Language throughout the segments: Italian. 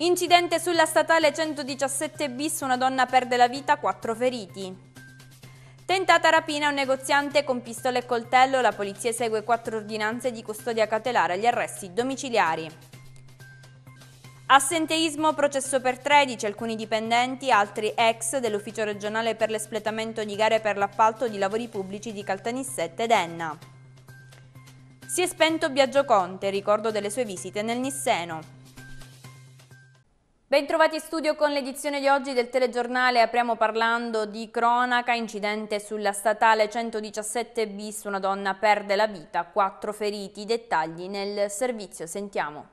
Incidente sulla statale 117 bis, una donna perde la vita, quattro feriti. Tentata rapina a un negoziante con pistola e coltello, la polizia esegue quattro ordinanze di custodia catelare agli arresti domiciliari. Assenteismo, processo per 13, alcuni dipendenti, altri ex dell'Ufficio regionale per l'espletamento di gare per l'appalto di lavori pubblici di Caltanissette ed Enna. Si è spento Biagio Conte, ricordo delle sue visite nel Nisseno. Bentrovati in studio con l'edizione di oggi del telegiornale. Apriamo parlando di cronaca, incidente sulla statale 117 bis, una donna perde la vita, quattro feriti, dettagli nel servizio, sentiamo.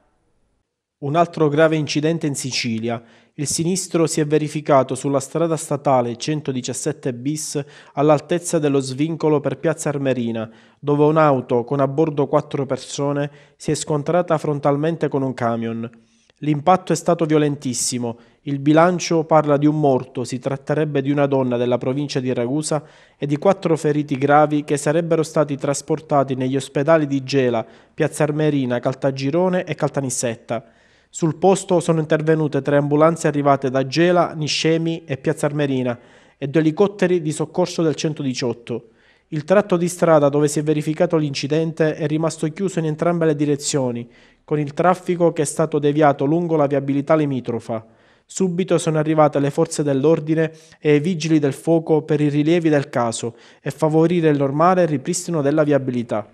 Un altro grave incidente in Sicilia. Il sinistro si è verificato sulla strada statale 117 bis all'altezza dello svincolo per Piazza Armerina, dove un'auto con a bordo quattro persone si è scontrata frontalmente con un camion. L'impatto è stato violentissimo. Il bilancio parla di un morto, si tratterebbe di una donna della provincia di Ragusa e di quattro feriti gravi che sarebbero stati trasportati negli ospedali di Gela, Piazza Armerina, Caltagirone e Caltanissetta. Sul posto sono intervenute tre ambulanze arrivate da Gela, Niscemi e Piazza Armerina e due elicotteri di soccorso del 118. Il tratto di strada dove si è verificato l'incidente è rimasto chiuso in entrambe le direzioni, con il traffico che è stato deviato lungo la viabilità limitrofa. Subito sono arrivate le forze dell'ordine e i vigili del fuoco per i rilievi del caso e favorire il normale ripristino della viabilità.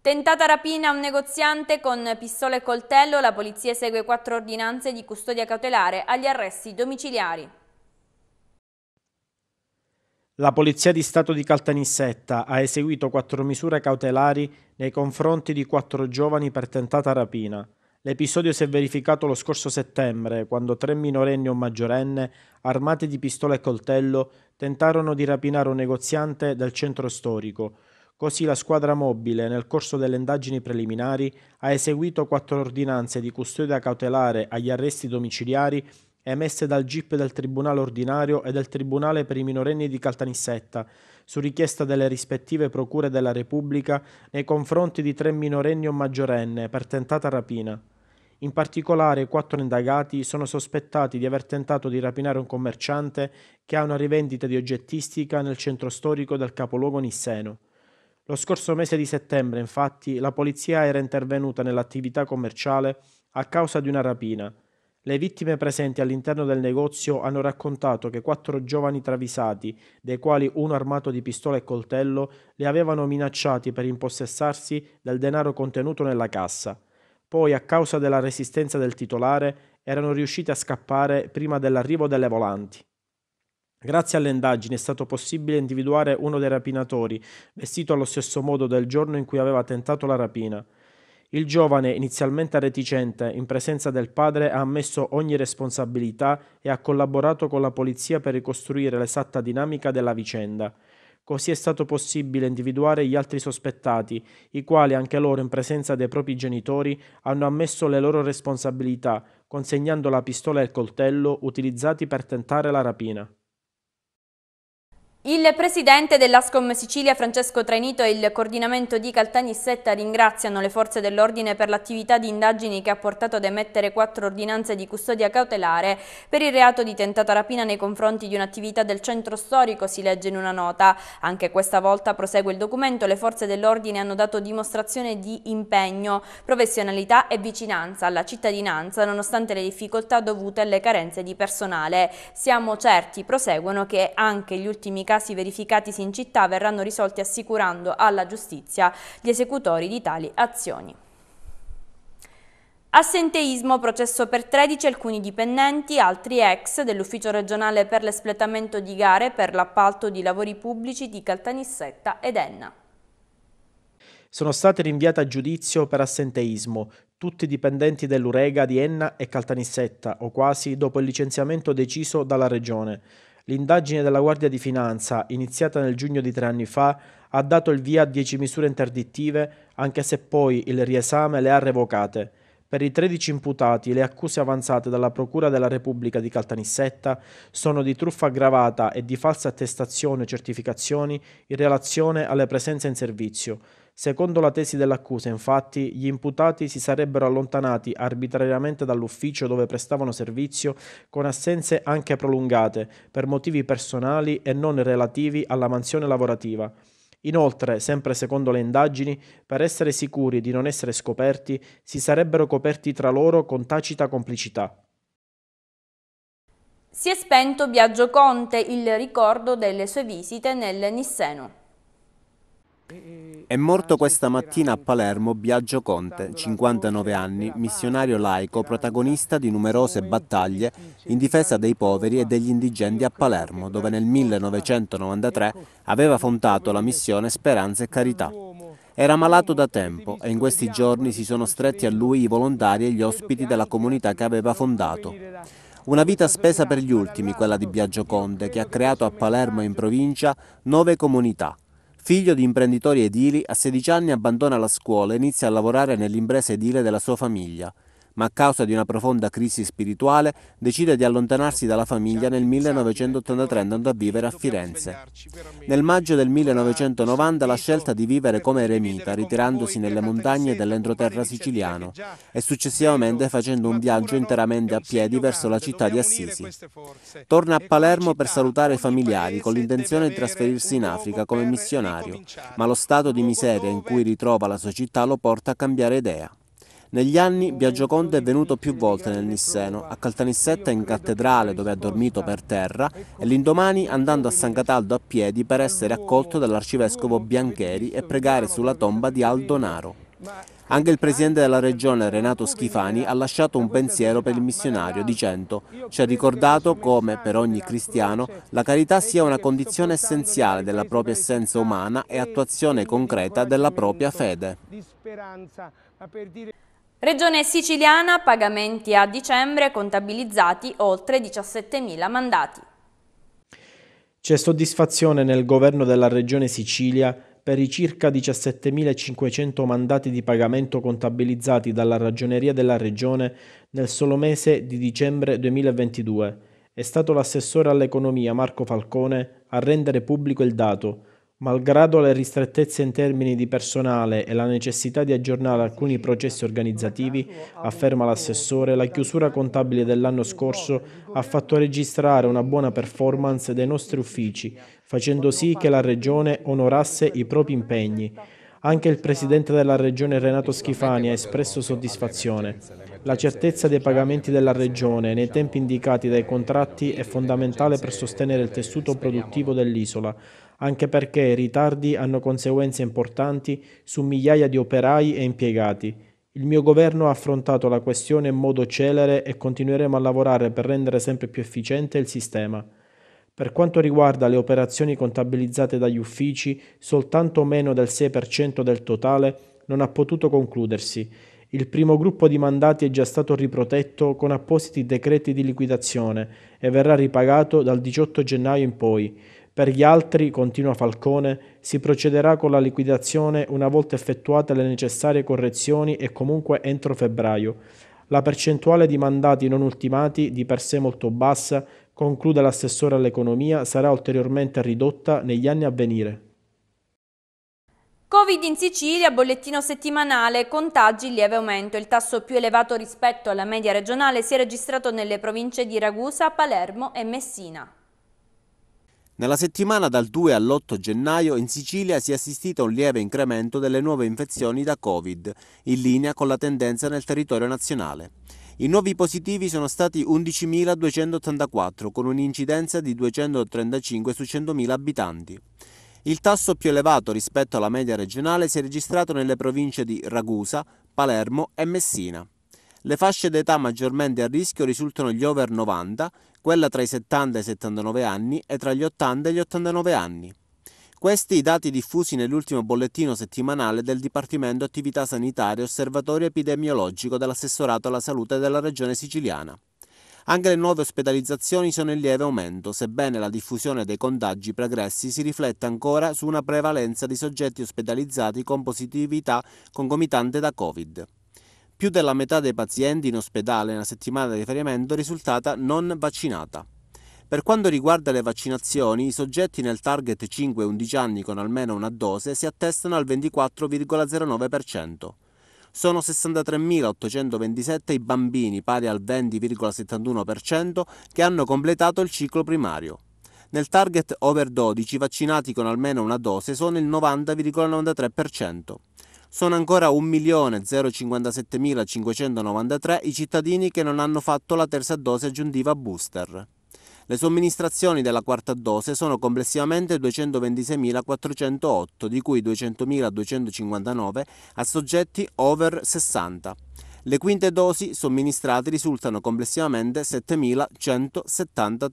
Tentata rapina a un negoziante con pistola e coltello, la polizia segue quattro ordinanze di custodia cautelare agli arresti domiciliari. La Polizia di Stato di Caltanissetta ha eseguito quattro misure cautelari nei confronti di quattro giovani per tentata rapina. L'episodio si è verificato lo scorso settembre, quando tre minorenni o maggiorenne, armati di pistola e coltello, tentarono di rapinare un negoziante del centro storico. Così la squadra mobile, nel corso delle indagini preliminari, ha eseguito quattro ordinanze di custodia cautelare agli arresti domiciliari emesse dal GIP del Tribunale Ordinario e del Tribunale per i minorenni di Caltanissetta, su richiesta delle rispettive procure della Repubblica nei confronti di tre minorenni o maggiorenne per tentata rapina. In particolare, quattro indagati sono sospettati di aver tentato di rapinare un commerciante che ha una rivendita di oggettistica nel centro storico del capoluogo Nisseno. Lo scorso mese di settembre, infatti, la polizia era intervenuta nell'attività commerciale a causa di una rapina le vittime presenti all'interno del negozio hanno raccontato che quattro giovani travisati, dei quali uno armato di pistola e coltello, li avevano minacciati per impossessarsi del denaro contenuto nella cassa. Poi, a causa della resistenza del titolare, erano riusciti a scappare prima dell'arrivo delle volanti. Grazie alle indagini è stato possibile individuare uno dei rapinatori, vestito allo stesso modo del giorno in cui aveva tentato la rapina. Il giovane, inizialmente reticente, in presenza del padre ha ammesso ogni responsabilità e ha collaborato con la polizia per ricostruire l'esatta dinamica della vicenda. Così è stato possibile individuare gli altri sospettati, i quali anche loro in presenza dei propri genitori hanno ammesso le loro responsabilità, consegnando la pistola e il coltello utilizzati per tentare la rapina. Il presidente dell'Ascom Sicilia Francesco Trainito e il coordinamento di Caltanissetta ringraziano le forze dell'ordine per l'attività di indagini che ha portato ad emettere quattro ordinanze di custodia cautelare per il reato di tentata rapina nei confronti di un'attività del centro storico, si legge in una nota. Anche questa volta, prosegue il documento, le forze dell'ordine hanno dato dimostrazione di impegno, professionalità e vicinanza alla cittadinanza nonostante le difficoltà dovute alle carenze di personale. Siamo certi, proseguono, che anche gli ultimi casi casi verificatisi in città verranno risolti assicurando alla giustizia gli esecutori di tali azioni. Assenteismo, processo per 13 alcuni dipendenti, altri ex dell'Ufficio regionale per l'espletamento di gare per l'appalto di lavori pubblici di Caltanissetta ed Enna. Sono state rinviate a giudizio per assenteismo tutti i dipendenti dell'Urega di Enna e Caltanissetta, o quasi, dopo il licenziamento deciso dalla Regione. L'indagine della Guardia di Finanza, iniziata nel giugno di tre anni fa, ha dato il via a dieci misure interdittive, anche se poi il riesame le ha revocate. Per i 13 imputati le accuse avanzate dalla Procura della Repubblica di Caltanissetta sono di truffa aggravata e di falsa attestazione e certificazioni in relazione alle presenze in servizio, Secondo la tesi dell'accusa, infatti, gli imputati si sarebbero allontanati arbitrariamente dall'ufficio dove prestavano servizio con assenze anche prolungate per motivi personali e non relativi alla mansione lavorativa. Inoltre, sempre secondo le indagini, per essere sicuri di non essere scoperti, si sarebbero coperti tra loro con tacita complicità. Si è spento Biagio Conte, il ricordo delle sue visite nel Nisseno. È morto questa mattina a Palermo Biagio Conte, 59 anni, missionario laico, protagonista di numerose battaglie in difesa dei poveri e degli indigenti a Palermo, dove nel 1993 aveva fondato la missione Speranza e Carità. Era malato da tempo e in questi giorni si sono stretti a lui i volontari e gli ospiti della comunità che aveva fondato. Una vita spesa per gli ultimi, quella di Biagio Conte, che ha creato a Palermo e in provincia nove comunità, Figlio di imprenditori edili, a 16 anni abbandona la scuola e inizia a lavorare nell'impresa edile della sua famiglia ma a causa di una profonda crisi spirituale decide di allontanarsi dalla famiglia nel 1983 andando a vivere a Firenze. Nel maggio del 1990 la scelta di vivere come eremita, ritirandosi nelle montagne dell'entroterra siciliano e successivamente facendo un viaggio interamente a piedi verso la città di Assisi. Torna a Palermo per salutare i familiari con l'intenzione di trasferirsi in Africa come missionario, ma lo stato di miseria in cui ritrova la sua città lo porta a cambiare idea. Negli anni Biagio Conte è venuto più volte nel Nisseno, a Caltanissetta in cattedrale dove ha dormito per terra e l'indomani andando a San Cataldo a piedi per essere accolto dall'arcivescovo Biancheri e pregare sulla tomba di Aldo Naro. Anche il presidente della regione Renato Schifani ha lasciato un pensiero per il missionario dicendo ci ha ricordato come per ogni cristiano la carità sia una condizione essenziale della propria essenza umana e attuazione concreta della propria fede. Regione siciliana, pagamenti a dicembre contabilizzati oltre 17.000 mandati. C'è soddisfazione nel governo della Regione Sicilia per i circa 17.500 mandati di pagamento contabilizzati dalla Ragioneria della Regione nel solo mese di dicembre 2022. È stato l'assessore all'economia Marco Falcone a rendere pubblico il dato, Malgrado le ristrettezze in termini di personale e la necessità di aggiornare alcuni processi organizzativi, afferma l'assessore, la chiusura contabile dell'anno scorso ha fatto registrare una buona performance dei nostri uffici, facendo sì che la Regione onorasse i propri impegni. Anche il Presidente della Regione Renato Schifani ha espresso soddisfazione. La certezza dei pagamenti della Regione nei tempi indicati dai contratti è fondamentale per sostenere il tessuto produttivo dell'isola anche perché i ritardi hanno conseguenze importanti su migliaia di operai e impiegati. Il mio governo ha affrontato la questione in modo celere e continueremo a lavorare per rendere sempre più efficiente il sistema. Per quanto riguarda le operazioni contabilizzate dagli uffici, soltanto meno del 6% del totale non ha potuto concludersi. Il primo gruppo di mandati è già stato riprotetto con appositi decreti di liquidazione e verrà ripagato dal 18 gennaio in poi. Per gli altri, continua Falcone, si procederà con la liquidazione una volta effettuate le necessarie correzioni e comunque entro febbraio. La percentuale di mandati non ultimati, di per sé molto bassa, conclude l'assessore all'economia, sarà ulteriormente ridotta negli anni a venire. Covid in Sicilia, bollettino settimanale, contagi in lieve aumento. Il tasso più elevato rispetto alla media regionale si è registrato nelle province di Ragusa, Palermo e Messina. Nella settimana dal 2 all'8 gennaio in Sicilia si è assistito a un lieve incremento delle nuove infezioni da Covid, in linea con la tendenza nel territorio nazionale. I nuovi positivi sono stati 11.284, con un'incidenza di 235 su 100.000 abitanti. Il tasso più elevato rispetto alla media regionale si è registrato nelle province di Ragusa, Palermo e Messina. Le fasce d'età maggiormente a rischio risultano gli over 90, quella tra i 70 e i 79 anni e tra gli 80 e gli 89 anni. Questi i dati diffusi nell'ultimo bollettino settimanale del Dipartimento Attività Sanitaria e Osservatorio Epidemiologico dell'Assessorato alla Salute della Regione Siciliana. Anche le nuove ospedalizzazioni sono in lieve aumento, sebbene la diffusione dei contagi pregressi si rifletta ancora su una prevalenza di soggetti ospedalizzati con positività concomitante da Covid. Più della metà dei pazienti in ospedale nella settimana di riferimento risultata non vaccinata. Per quanto riguarda le vaccinazioni, i soggetti nel target 5-11 anni con almeno una dose si attestano al 24,09%. Sono 63.827 i bambini, pari al 20,71%, che hanno completato il ciclo primario. Nel target over 12 i vaccinati con almeno una dose sono il 90,93%. Sono ancora 1.057.593 i cittadini che non hanno fatto la terza dose aggiuntiva booster. Le somministrazioni della quarta dose sono complessivamente 226.408, di cui 200.259 a soggetti over 60. Le quinte dosi somministrate risultano complessivamente 7.173.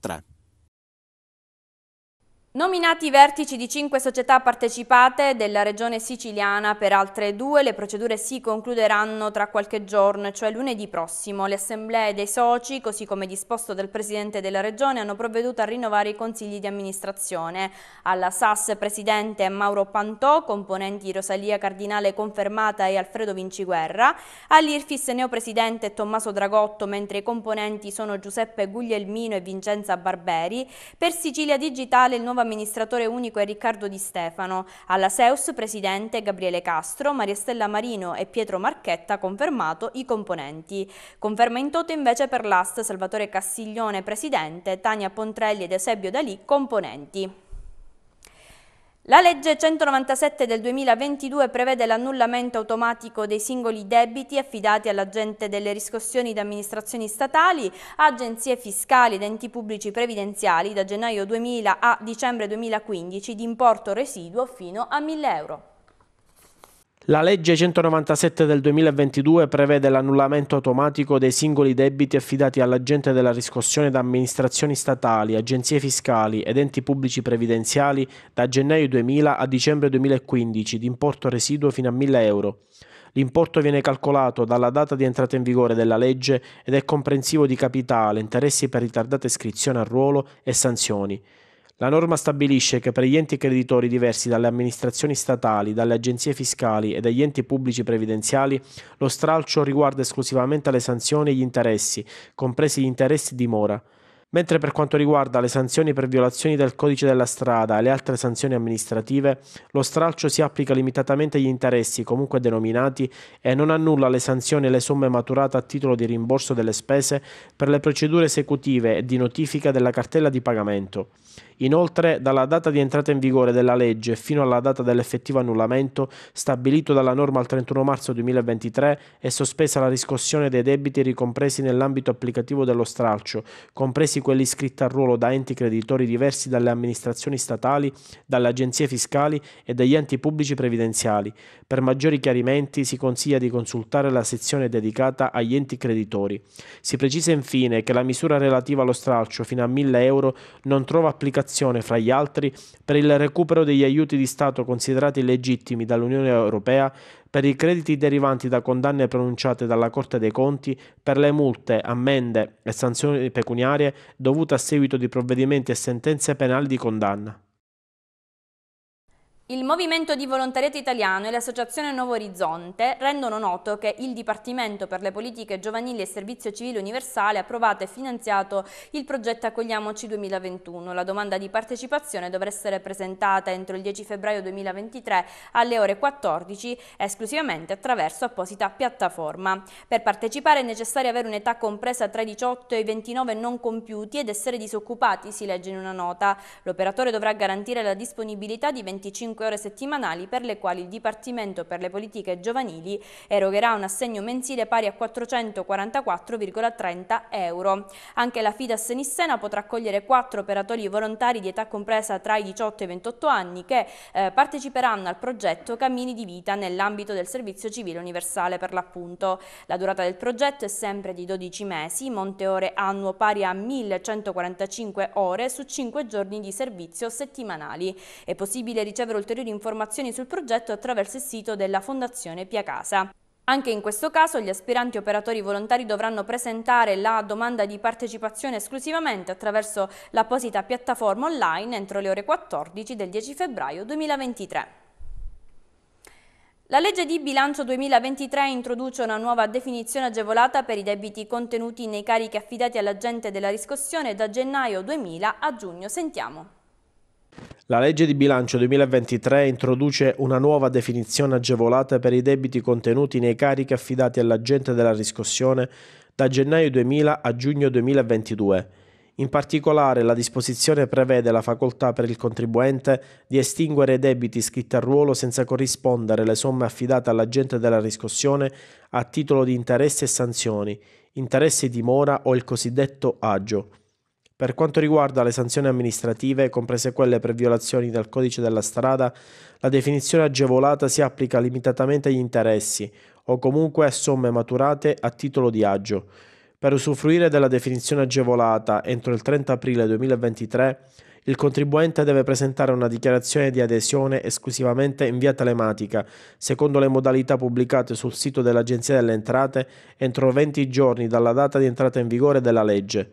Nominati i vertici di cinque società partecipate della regione siciliana per altre due, le procedure si concluderanno tra qualche giorno, cioè lunedì prossimo. Le assemblee dei soci, così come disposto dal Presidente della Regione, hanno provveduto a rinnovare i consigli di amministrazione. Alla SAS Presidente Mauro Pantò, componenti Rosalia Cardinale Confermata e Alfredo Vinciguerra, all'IRFIS Neopresidente Tommaso Dragotto, mentre i componenti sono Giuseppe Guglielmino e Vincenza Barberi, per Sicilia Digitale il nuovo amministratore unico è Riccardo Di Stefano, alla SEUS presidente Gabriele Castro, Maria Stella Marino e Pietro Marchetta confermato i componenti. Conferma in toto invece per l'AST Salvatore Castiglione presidente, Tania Pontrelli ed Esebio Dalì componenti. La legge 197 del 2022 prevede l'annullamento automatico dei singoli debiti affidati all'agente delle riscossioni di amministrazioni statali, agenzie fiscali ed enti pubblici previdenziali da gennaio 2000 a dicembre 2015 di importo residuo fino a 1000 euro. La legge 197 del 2022 prevede l'annullamento automatico dei singoli debiti affidati all'agente della riscossione da amministrazioni statali, agenzie fiscali ed enti pubblici previdenziali da gennaio 2000 a dicembre 2015 di importo residuo fino a 1000 euro. L'importo viene calcolato dalla data di entrata in vigore della legge ed è comprensivo di capitale, interessi per ritardata iscrizione a ruolo e sanzioni. La norma stabilisce che per gli enti creditori diversi dalle amministrazioni statali, dalle agenzie fiscali e dagli enti pubblici previdenziali, lo stralcio riguarda esclusivamente le sanzioni e gli interessi, compresi gli interessi di mora. Mentre per quanto riguarda le sanzioni per violazioni del codice della strada e le altre sanzioni amministrative, lo stralcio si applica limitatamente agli interessi comunque denominati e non annulla le sanzioni e le somme maturate a titolo di rimborso delle spese per le procedure esecutive e di notifica della cartella di pagamento. Inoltre, dalla data di entrata in vigore della legge fino alla data dell'effettivo annullamento, stabilito dalla norma al 31 marzo 2023, è sospesa la riscossione dei debiti ricompresi nell'ambito applicativo dello stralcio, compresi quelli iscritti al ruolo da enti creditori diversi dalle amministrazioni statali, dalle agenzie fiscali e dagli enti pubblici previdenziali. Per maggiori chiarimenti si consiglia di consultare la sezione dedicata agli enti creditori. Si precisa infine che la misura relativa allo stralcio fino a 1000 euro non trova applicazione fra gli altri per il recupero degli aiuti di Stato considerati legittimi dall'Unione Europea per i crediti derivanti da condanne pronunciate dalla Corte dei Conti, per le multe, ammende e sanzioni pecuniarie dovute a seguito di provvedimenti e sentenze penali di condanna. Il Movimento di Volontariato Italiano e l'Associazione Nuovo Orizzonte rendono noto che il Dipartimento per le politiche giovanili e servizio civile universale ha approvato e finanziato il progetto Accogliamoci 2021. La domanda di partecipazione dovrà essere presentata entro il 10 febbraio 2023 alle ore 14 esclusivamente attraverso apposita piattaforma. Per partecipare è necessario avere un'età compresa tra i 18 e i 29 non compiuti ed essere disoccupati, si legge in una nota. L'operatore dovrà garantire la disponibilità di 25 5 ore settimanali per le quali il Dipartimento per le politiche giovanili erogherà un assegno mensile pari a 444,30 euro. Anche la Fidas Nissena potrà accogliere 4 operatori volontari di età compresa tra i 18 e i 28 anni che eh, parteciperanno al progetto Cammini di Vita nell'ambito del Servizio Civile Universale per l'appunto. La durata del progetto è sempre di 12 mesi, monte ore annuo pari a 1145 ore su 5 giorni di servizio settimanali. È possibile ricevere ulteriori informazioni sul progetto attraverso il sito della Fondazione Pia Casa. Anche in questo caso gli aspiranti operatori volontari dovranno presentare la domanda di partecipazione esclusivamente attraverso l'apposita piattaforma online entro le ore 14 del 10 febbraio 2023. La legge di bilancio 2023 introduce una nuova definizione agevolata per i debiti contenuti nei carichi affidati all'agente della riscossione da gennaio 2000 a giugno. Sentiamo. La legge di bilancio 2023 introduce una nuova definizione agevolata per i debiti contenuti nei carichi affidati all'agente della riscossione da gennaio 2000 a giugno 2022. In particolare la disposizione prevede la facoltà per il contribuente di estinguere i debiti scritti a ruolo senza corrispondere le somme affidate all'agente della riscossione a titolo di interessi e sanzioni, interessi di mora o il cosiddetto agio. Per quanto riguarda le sanzioni amministrative, comprese quelle per violazioni del codice della strada, la definizione agevolata si applica limitatamente agli interessi o comunque a somme maturate a titolo di agio. Per usufruire della definizione agevolata entro il 30 aprile 2023, il contribuente deve presentare una dichiarazione di adesione esclusivamente in via telematica, secondo le modalità pubblicate sul sito dell'Agenzia delle Entrate, entro 20 giorni dalla data di entrata in vigore della legge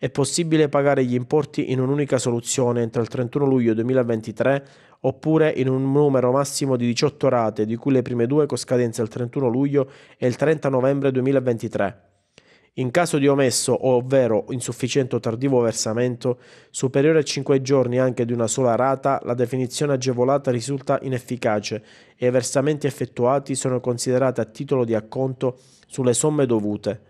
è possibile pagare gli importi in un'unica soluzione entro il 31 luglio 2023 oppure in un numero massimo di 18 rate, di cui le prime due con scadenza il 31 luglio e il 30 novembre 2023. In caso di omesso, ovvero insufficiente o tardivo versamento, superiore a 5 giorni anche di una sola rata, la definizione agevolata risulta inefficace e i versamenti effettuati sono considerati a titolo di acconto sulle somme dovute.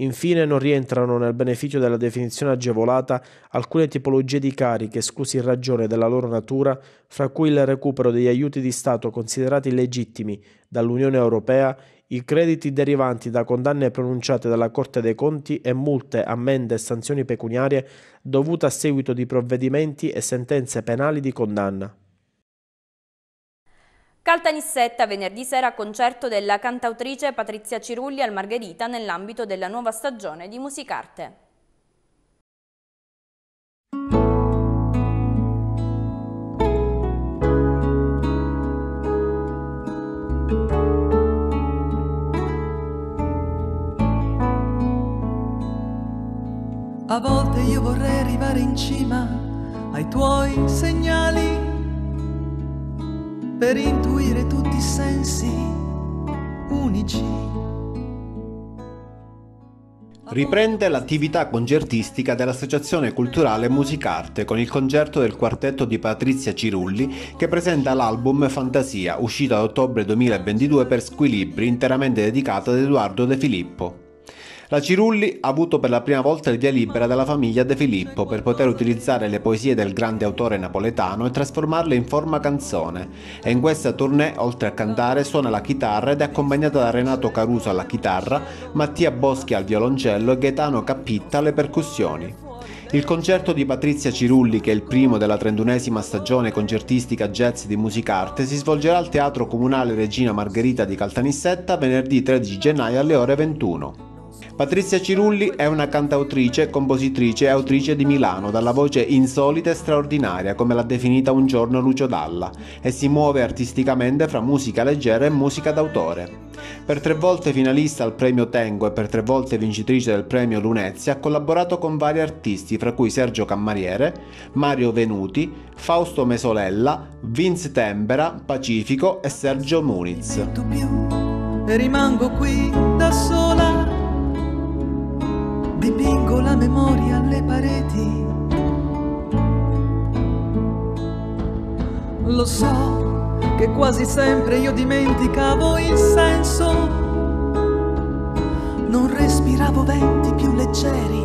Infine non rientrano nel beneficio della definizione agevolata alcune tipologie di cariche esclusi in ragione della loro natura, fra cui il recupero degli aiuti di Stato considerati legittimi dall'Unione Europea, i crediti derivanti da condanne pronunciate dalla Corte dei Conti e multe, ammende e sanzioni pecuniarie dovute a seguito di provvedimenti e sentenze penali di condanna. Caltanissetta, venerdì sera concerto della cantautrice Patrizia Cirulli al Margherita nell'ambito della nuova stagione di Musicarte. A volte io vorrei arrivare in cima ai tuoi segnali per intuire tutti i sensi unici. Riprende l'attività concertistica dell'Associazione Culturale Musicarte con il concerto del quartetto di Patrizia Cirulli che presenta l'album Fantasia, uscito ad ottobre 2022 per Squilibri, interamente dedicato ad Edoardo De Filippo. La Cirulli ha avuto per la prima volta il via libera dalla famiglia De Filippo per poter utilizzare le poesie del grande autore napoletano e trasformarle in forma canzone e in questa tournée oltre a cantare suona la chitarra ed è accompagnata da Renato Caruso alla chitarra, Mattia Boschi al violoncello e Gaetano Cappitta alle percussioni. Il concerto di Patrizia Cirulli, che è il primo della trentunesima stagione concertistica jazz di Musicarte, si svolgerà al Teatro Comunale Regina Margherita di Caltanissetta venerdì 13 gennaio alle ore 21. Patrizia Cirulli è una cantautrice, compositrice e autrice di Milano, dalla voce insolita e straordinaria, come l'ha definita un giorno Lucio Dalla, e si muove artisticamente fra musica leggera e musica d'autore. Per tre volte finalista al premio Tengo e per tre volte vincitrice del premio Lunezia, ha collaborato con vari artisti, fra cui Sergio Cammariere, Mario Venuti, Fausto Mesolella, Vince Tembera, Pacifico e Sergio Muniz. Rimango qui memoria alle pareti. Lo so che quasi sempre io dimenticavo il senso, non respiravo venti più leggeri,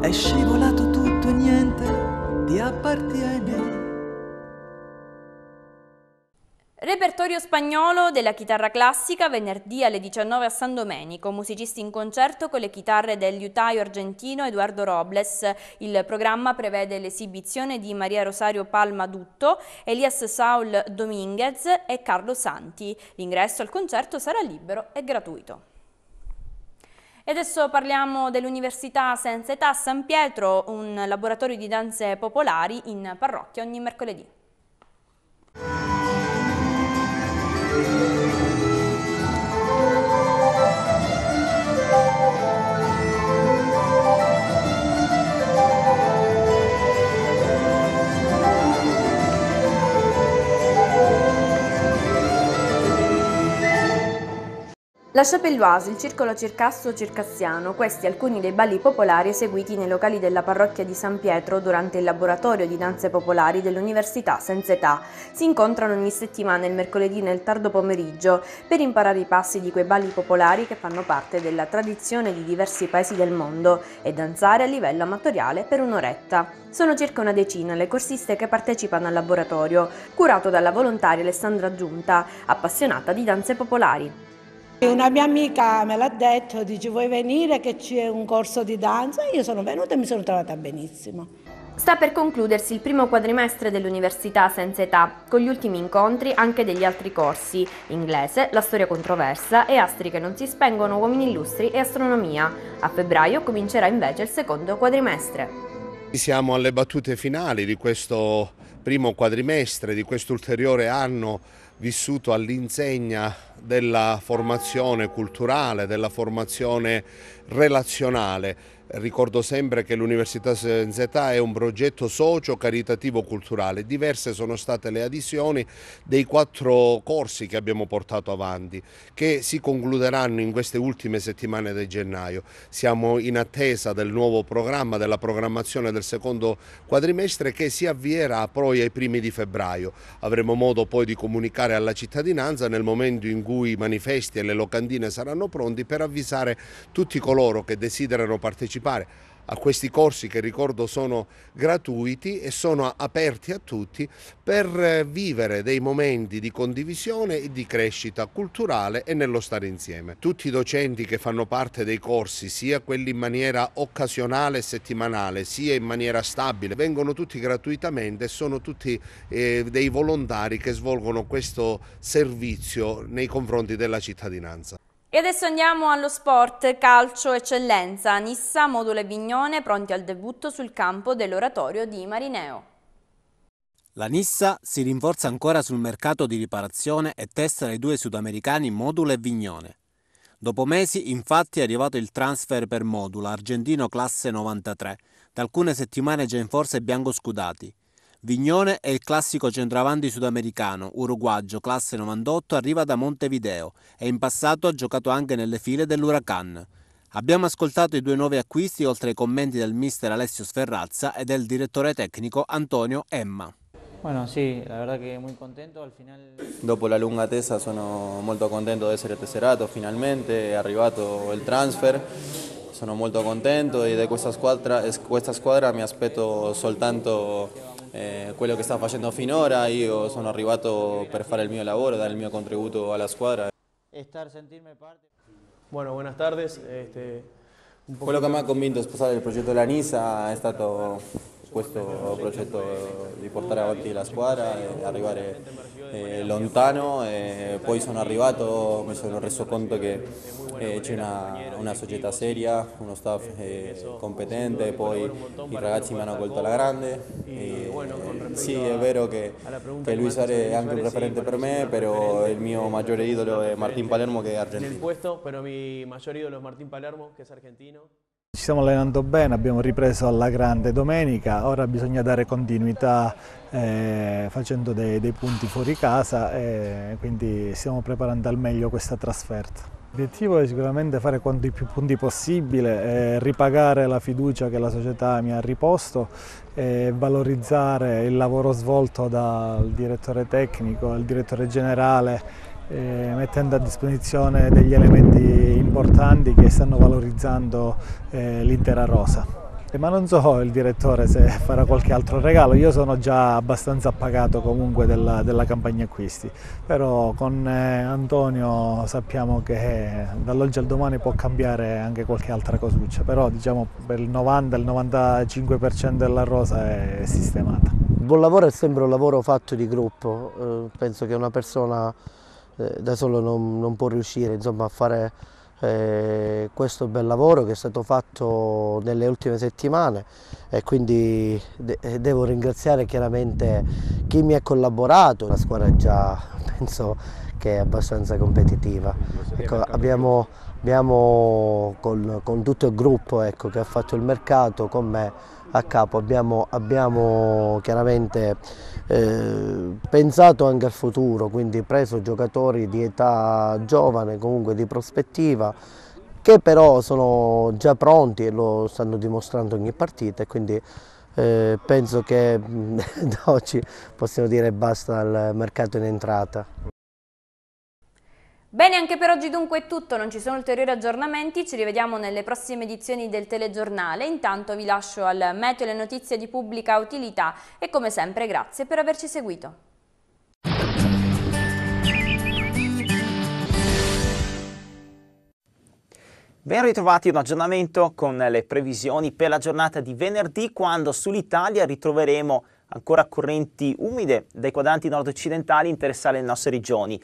è scivolato tutto e niente ti appartiene. Repertorio spagnolo della chitarra classica venerdì alle 19 a San Domenico, musicisti in concerto con le chitarre del liutaio argentino Eduardo Robles. Il programma prevede l'esibizione di Maria Rosario Palma Dutto, Elias Saul Dominguez e Carlo Santi. L'ingresso al concerto sarà libero e gratuito. E adesso parliamo dell'Università Senza Età San Pietro, un laboratorio di danze popolari in parrocchia ogni mercoledì. La Chapelloise, il circolo circasso-circassiano, questi alcuni dei balli popolari eseguiti nei locali della parrocchia di San Pietro durante il laboratorio di danze popolari dell'Università Senza Età. Si incontrano ogni settimana il mercoledì nel tardo pomeriggio per imparare i passi di quei balli popolari che fanno parte della tradizione di diversi paesi del mondo e danzare a livello amatoriale per un'oretta. Sono circa una decina le corsiste che partecipano al laboratorio, curato dalla volontaria Alessandra Giunta, appassionata di danze popolari. Una mia amica me l'ha detto, dice vuoi venire che c'è un corso di danza? Io sono venuta e mi sono trovata benissimo. Sta per concludersi il primo quadrimestre dell'università senza età, con gli ultimi incontri anche degli altri corsi, inglese, la storia controversa e astri che non si spengono, uomini illustri e astronomia. A febbraio comincerà invece il secondo quadrimestre. Siamo alle battute finali di questo primo quadrimestre, di questo ulteriore anno vissuto all'insegna della formazione culturale, della formazione relazionale Ricordo sempre che l'Università Senzeta è un progetto socio-caritativo-culturale. Diverse sono state le adizioni dei quattro corsi che abbiamo portato avanti, che si concluderanno in queste ultime settimane di gennaio. Siamo in attesa del nuovo programma, della programmazione del secondo quadrimestre che si avvierà poi ai primi di febbraio. Avremo modo poi di comunicare alla cittadinanza nel momento in cui i manifesti e le locandine saranno pronti per avvisare tutti coloro che desiderano partecipare partecipare a questi corsi che ricordo sono gratuiti e sono aperti a tutti per eh, vivere dei momenti di condivisione e di crescita culturale e nello stare insieme. Tutti i docenti che fanno parte dei corsi, sia quelli in maniera occasionale e settimanale, sia in maniera stabile, vengono tutti gratuitamente e sono tutti eh, dei volontari che svolgono questo servizio nei confronti della cittadinanza. E adesso andiamo allo sport calcio eccellenza. Nissa, Modulo e Vignone pronti al debutto sul campo dell'oratorio di Marineo. La Nissa si rinforza ancora sul mercato di riparazione e testa i due sudamericani Modula e Vignone. Dopo mesi, infatti, è arrivato il transfer per Modula, argentino classe 93, da alcune settimane già in forza e bianco scudati. Vignone è il classico centravanti sudamericano, uruguaggio, classe 98, arriva da Montevideo e in passato ha giocato anche nelle file dell'Huracan. Abbiamo ascoltato i due nuovi acquisti oltre ai commenti del mister Alessio Sferrazza e del direttore tecnico Antonio Emma. Bueno, sí, la verdad que muy contento. Al final... Dopo la lunga attesa sono molto contento di essere tesserato, finalmente è arrivato il transfer. Sono molto contento e di questa squadra, questa squadra mi aspetto soltanto eh, quello che sta facendo finora, io sono arrivato per fare il mio lavoro, dare il mio contributo alla squadra. Bueno, buenas tardes. Este, un Quello che mi ha convinto a sposare il progetto NISA è stato questo progetto di portare avanti la squadra eh, arrivare eh, lontano poi sono arrivato, mi sono reso conto che eh, c'è eh, una, una, società seria, uno staff competente, poi i ragazzi mi hanno colto alla grande. E, sì, è vero che, Luis è anche un referente per me, però il mio maggiore idolo è Martín Palermo che è argentino. puesto, però mi mayor idolo è Martín Palermo che è argentino. Ci stiamo allenando bene, abbiamo ripreso alla grande domenica, ora bisogna dare continuità eh, facendo dei, dei, punti fuori casa e quindi stiamo preparando al meglio questa trasferta. L'obiettivo è sicuramente fare quanti più punti possibile, eh, ripagare la fiducia che la società mi ha riposto, eh, valorizzare il lavoro svolto dal direttore tecnico, il direttore generale eh, mettendo a disposizione degli elementi importanti che stanno valorizzando eh, l'intera rosa. Ma non so il direttore se farà qualche altro regalo, io sono già abbastanza appagato comunque della, della campagna acquisti, però con eh, Antonio sappiamo che eh, dall'oggi al domani può cambiare anche qualche altra cosuccia, però diciamo per il 90, il 95% della rosa è sistemata. Il buon lavoro è sempre un lavoro fatto di gruppo, eh, penso che una persona eh, da solo non, non può riuscire insomma, a fare eh, questo bel lavoro che è stato fatto nelle ultime settimane e quindi de eh, devo ringraziare chiaramente chi mi ha collaborato, la squadra già penso che è abbastanza competitiva. Ecco, abbiamo, abbiamo con, con, tutto il gruppo ecco, che ha fatto il mercato con me a capo. Abbiamo, abbiamo chiaramente eh, pensato anche al futuro, quindi preso giocatori di età giovane, comunque di prospettiva, che però sono già pronti e lo stanno dimostrando ogni partita e quindi eh, penso che da oggi possiamo dire basta al mercato in entrata. Bene, anche per oggi dunque è tutto, non ci sono ulteriori aggiornamenti, ci rivediamo nelle prossime edizioni del telegiornale, intanto vi lascio al meteo e le notizie di pubblica utilità e come sempre grazie per averci seguito. Ben ritrovati un aggiornamento con le previsioni per la giornata di venerdì quando sull'Italia ritroveremo ancora correnti umide dai quadranti nord-occidentali interessare le nostre regioni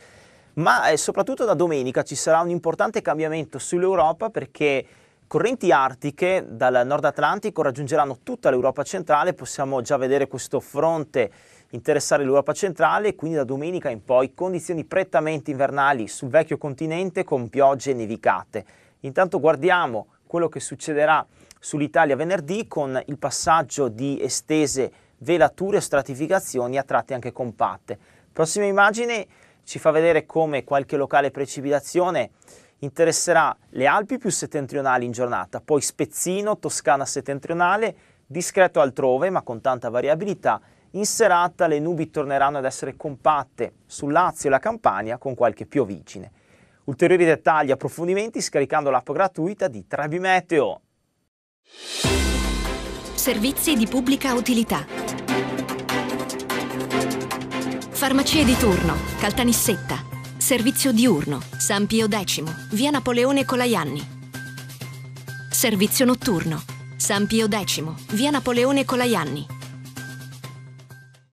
ma eh, soprattutto da domenica ci sarà un importante cambiamento sull'Europa perché correnti artiche dal nord Atlantico raggiungeranno tutta l'Europa centrale, possiamo già vedere questo fronte interessare l'Europa centrale, quindi da domenica in poi condizioni prettamente invernali sul vecchio continente con piogge e nevicate. Intanto guardiamo quello che succederà sull'Italia venerdì con il passaggio di estese velature e stratificazioni a tratti anche compatte. Prossima immagine ci fa vedere come qualche locale precipitazione interesserà le Alpi più settentrionali in giornata, poi Spezzino, Toscana settentrionale, discreto altrove ma con tanta variabilità, in serata le nubi torneranno ad essere compatte sul Lazio e la Campania con qualche piovigine. Ulteriori dettagli e approfondimenti scaricando l'app gratuita di Trebimeteo. Servizi di pubblica utilità Farmacie di turno, Caltanissetta, Servizio diurno, San Pio X, Via Napoleone Colaianni. Servizio notturno, San Pio X, Via Napoleone Colaianni.